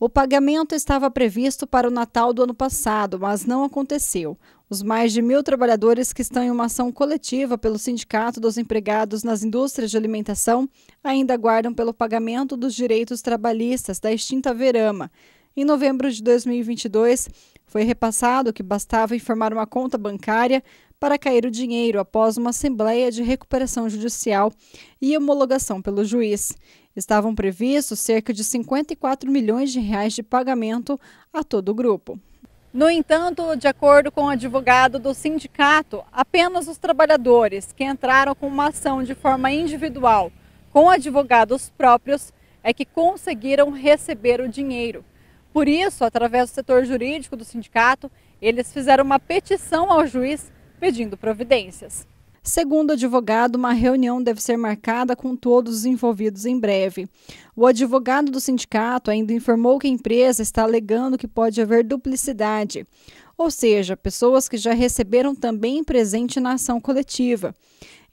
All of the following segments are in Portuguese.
O pagamento estava previsto para o Natal do ano passado, mas não aconteceu. Os mais de mil trabalhadores que estão em uma ação coletiva pelo Sindicato dos Empregados nas Indústrias de Alimentação ainda aguardam pelo pagamento dos direitos trabalhistas da extinta Verama. Em novembro de 2022, foi repassado que bastava informar uma conta bancária para cair o dinheiro após uma assembleia de recuperação judicial e homologação pelo juiz. Estavam previstos cerca de 54 milhões de reais de pagamento a todo o grupo. No entanto, de acordo com o advogado do sindicato, apenas os trabalhadores que entraram com uma ação de forma individual com advogados próprios é que conseguiram receber o dinheiro. Por isso, através do setor jurídico do sindicato, eles fizeram uma petição ao juiz pedindo providências. Segundo o advogado, uma reunião deve ser marcada com todos os envolvidos em breve. O advogado do sindicato ainda informou que a empresa está alegando que pode haver duplicidade, ou seja, pessoas que já receberam também presente na ação coletiva.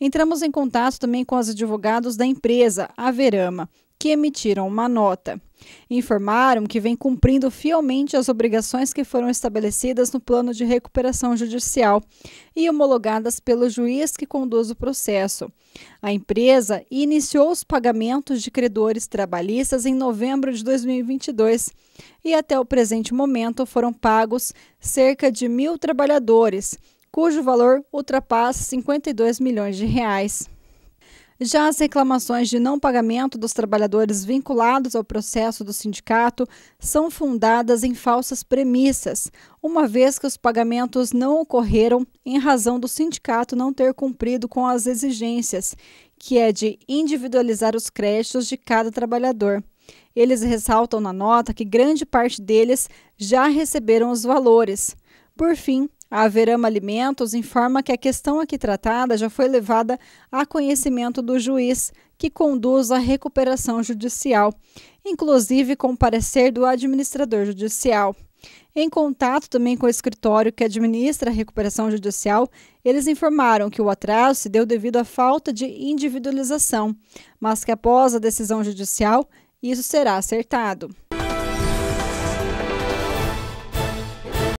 Entramos em contato também com os advogados da empresa, a Verama, que emitiram uma nota. Informaram que vem cumprindo fielmente as obrigações que foram estabelecidas no plano de recuperação judicial e homologadas pelo juiz que conduz o processo. A empresa iniciou os pagamentos de credores trabalhistas em novembro de 2022 e até o presente momento foram pagos cerca de mil trabalhadores cujo valor ultrapassa 52 milhões de reais. Já as reclamações de não pagamento dos trabalhadores vinculados ao processo do sindicato são fundadas em falsas premissas, uma vez que os pagamentos não ocorreram em razão do sindicato não ter cumprido com as exigências, que é de individualizar os créditos de cada trabalhador. Eles ressaltam na nota que grande parte deles já receberam os valores. Por fim, a Verama Alimentos informa que a questão aqui tratada já foi levada a conhecimento do juiz que conduz a recuperação judicial, inclusive com parecer do administrador judicial. Em contato também com o escritório que administra a recuperação judicial, eles informaram que o atraso se deu devido à falta de individualização, mas que após a decisão judicial, isso será acertado.